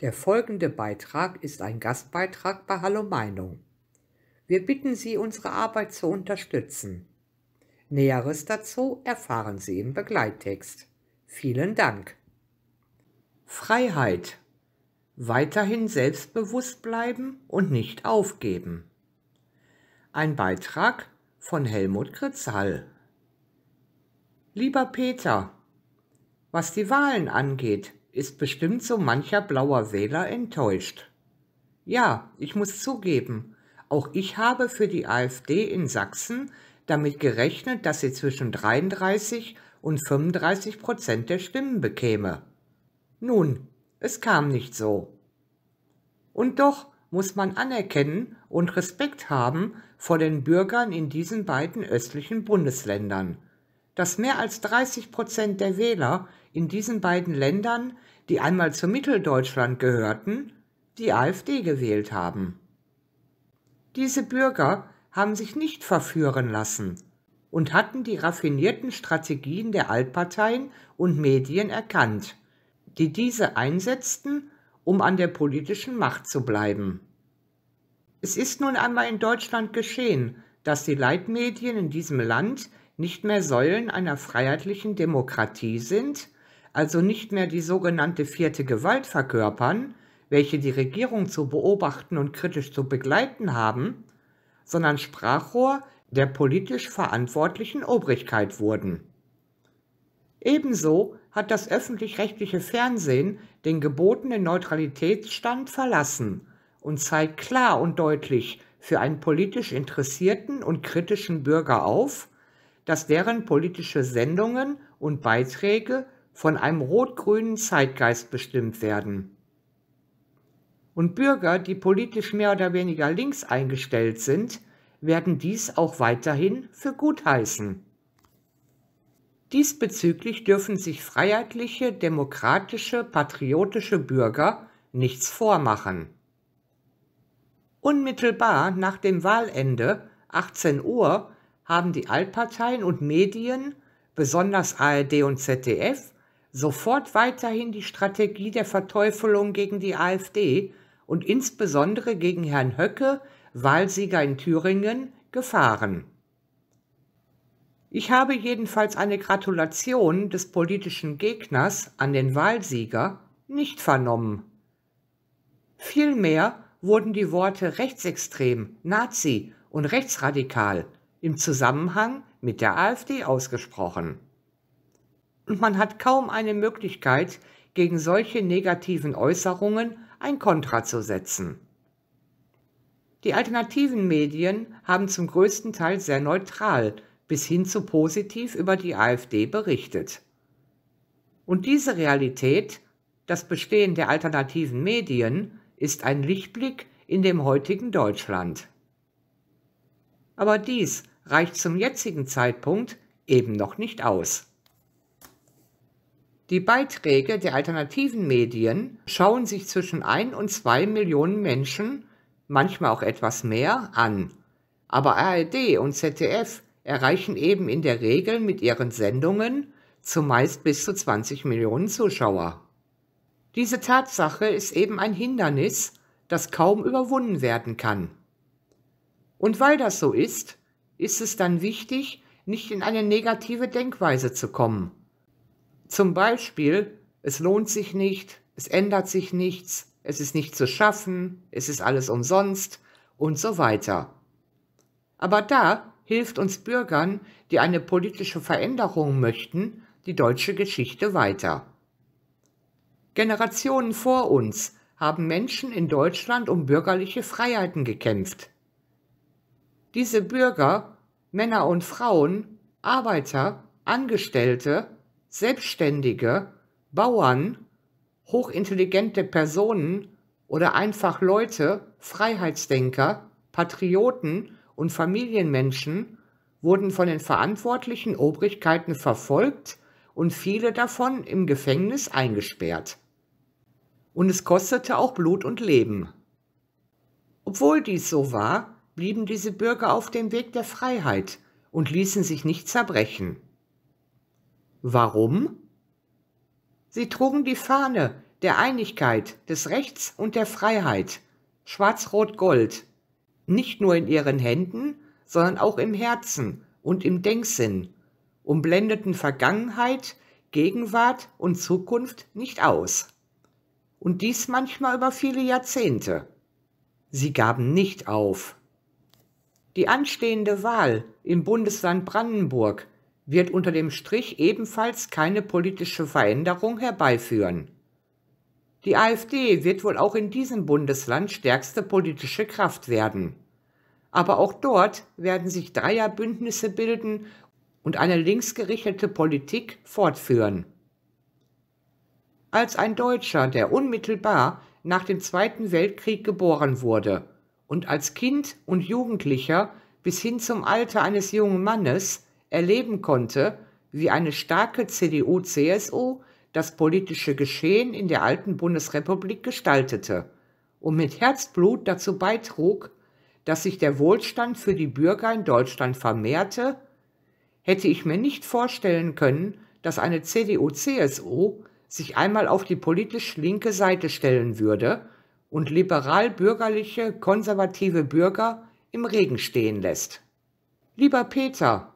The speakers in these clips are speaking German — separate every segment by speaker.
Speaker 1: Der folgende Beitrag ist ein Gastbeitrag bei Hallo Meinung. Wir bitten Sie, unsere Arbeit zu unterstützen. Näheres dazu erfahren Sie im Begleittext. Vielen Dank. Freiheit. Weiterhin selbstbewusst bleiben und nicht aufgeben. Ein Beitrag von Helmut Kritzhall. Lieber Peter, was die Wahlen angeht, ist bestimmt so mancher blauer Wähler enttäuscht. Ja, ich muss zugeben, auch ich habe für die AfD in Sachsen damit gerechnet, dass sie zwischen 33 und 35 Prozent der Stimmen bekäme. Nun, es kam nicht so. Und doch muss man anerkennen und Respekt haben vor den Bürgern in diesen beiden östlichen Bundesländern, dass mehr als 30 Prozent der Wähler in diesen beiden Ländern, die einmal zu Mitteldeutschland gehörten, die AfD gewählt haben. Diese Bürger haben sich nicht verführen lassen und hatten die raffinierten Strategien der Altparteien und Medien erkannt, die diese einsetzten, um an der politischen Macht zu bleiben. Es ist nun einmal in Deutschland geschehen, dass die Leitmedien in diesem Land nicht mehr Säulen einer freiheitlichen Demokratie sind, also nicht mehr die sogenannte vierte Gewalt verkörpern, welche die Regierung zu beobachten und kritisch zu begleiten haben, sondern Sprachrohr der politisch verantwortlichen Obrigkeit wurden. Ebenso hat das öffentlich-rechtliche Fernsehen den gebotenen Neutralitätsstand verlassen und zeigt klar und deutlich für einen politisch interessierten und kritischen Bürger auf, dass deren politische Sendungen und Beiträge von einem rot-grünen Zeitgeist bestimmt werden. Und Bürger, die politisch mehr oder weniger links eingestellt sind, werden dies auch weiterhin für gut heißen. Diesbezüglich dürfen sich freiheitliche, demokratische, patriotische Bürger nichts vormachen. Unmittelbar nach dem Wahlende, 18 Uhr, haben die Altparteien und Medien, besonders ARD und ZDF, sofort weiterhin die Strategie der Verteufelung gegen die AfD und insbesondere gegen Herrn Höcke, Wahlsieger in Thüringen, gefahren. Ich habe jedenfalls eine Gratulation des politischen Gegners an den Wahlsieger nicht vernommen. Vielmehr wurden die Worte rechtsextrem, Nazi und rechtsradikal im Zusammenhang mit der AfD ausgesprochen und man hat kaum eine Möglichkeit, gegen solche negativen Äußerungen ein Kontra zu setzen. Die alternativen Medien haben zum größten Teil sehr neutral bis hin zu positiv über die AfD berichtet. Und diese Realität, das Bestehen der alternativen Medien, ist ein Lichtblick in dem heutigen Deutschland. Aber dies reicht zum jetzigen Zeitpunkt eben noch nicht aus. Die Beiträge der alternativen Medien schauen sich zwischen 1 und 2 Millionen Menschen, manchmal auch etwas mehr, an. Aber ARD und ZDF erreichen eben in der Regel mit ihren Sendungen zumeist bis zu 20 Millionen Zuschauer. Diese Tatsache ist eben ein Hindernis, das kaum überwunden werden kann. Und weil das so ist, ist es dann wichtig, nicht in eine negative Denkweise zu kommen zum Beispiel, es lohnt sich nicht, es ändert sich nichts, es ist nicht zu schaffen, es ist alles umsonst und so weiter. Aber da hilft uns Bürgern, die eine politische Veränderung möchten, die deutsche Geschichte weiter. Generationen vor uns haben Menschen in Deutschland um bürgerliche Freiheiten gekämpft. Diese Bürger, Männer und Frauen, Arbeiter, Angestellte, Selbstständige, Bauern, hochintelligente Personen oder einfach Leute, Freiheitsdenker, Patrioten und Familienmenschen wurden von den verantwortlichen Obrigkeiten verfolgt und viele davon im Gefängnis eingesperrt. Und es kostete auch Blut und Leben. Obwohl dies so war, blieben diese Bürger auf dem Weg der Freiheit und ließen sich nicht zerbrechen. Warum? Sie trugen die Fahne der Einigkeit, des Rechts und der Freiheit, schwarz-rot-gold, nicht nur in ihren Händen, sondern auch im Herzen und im Denksinn, umblendeten Vergangenheit, Gegenwart und Zukunft nicht aus. Und dies manchmal über viele Jahrzehnte. Sie gaben nicht auf. Die anstehende Wahl im Bundesland Brandenburg wird unter dem Strich ebenfalls keine politische Veränderung herbeiführen. Die AfD wird wohl auch in diesem Bundesland stärkste politische Kraft werden. Aber auch dort werden sich Dreierbündnisse bilden und eine linksgerichtete Politik fortführen. Als ein Deutscher, der unmittelbar nach dem Zweiten Weltkrieg geboren wurde und als Kind und Jugendlicher bis hin zum Alter eines jungen Mannes erleben konnte, wie eine starke CDU-CSU das politische Geschehen in der alten Bundesrepublik gestaltete und mit Herzblut dazu beitrug, dass sich der Wohlstand für die Bürger in Deutschland vermehrte, hätte ich mir nicht vorstellen können, dass eine CDU-CSU sich einmal auf die politisch linke Seite stellen würde und liberal-bürgerliche, konservative Bürger im Regen stehen lässt. Lieber Peter,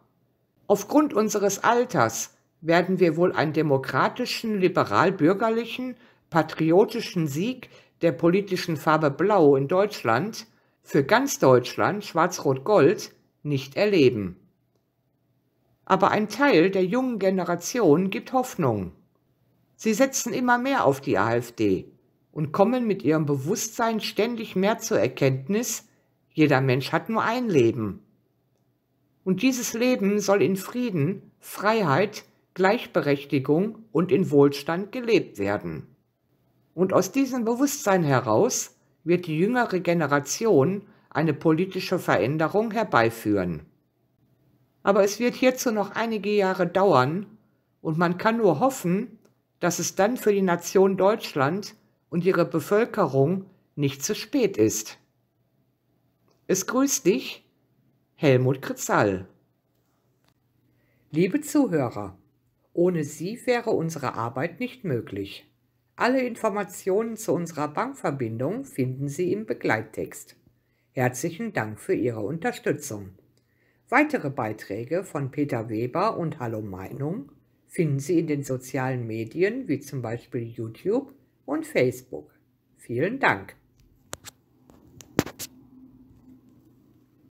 Speaker 1: Aufgrund unseres Alters werden wir wohl einen demokratischen, liberal-bürgerlichen, patriotischen Sieg der politischen Farbe Blau in Deutschland für ganz Deutschland Schwarz-Rot-Gold nicht erleben. Aber ein Teil der jungen Generation gibt Hoffnung. Sie setzen immer mehr auf die AfD und kommen mit ihrem Bewusstsein ständig mehr zur Erkenntnis, jeder Mensch hat nur ein Leben. Und dieses Leben soll in Frieden, Freiheit, Gleichberechtigung und in Wohlstand gelebt werden. Und aus diesem Bewusstsein heraus wird die jüngere Generation eine politische Veränderung herbeiführen. Aber es wird hierzu noch einige Jahre dauern und man kann nur hoffen, dass es dann für die Nation Deutschland und ihre Bevölkerung nicht zu spät ist. Es grüßt dich, Helmut Kritzall. Liebe Zuhörer, ohne Sie wäre unsere Arbeit nicht möglich. Alle Informationen zu unserer Bankverbindung finden Sie im Begleittext. Herzlichen Dank für Ihre Unterstützung. Weitere Beiträge von Peter Weber und Hallo Meinung finden Sie in den sozialen Medien wie zum Beispiel YouTube und Facebook. Vielen Dank.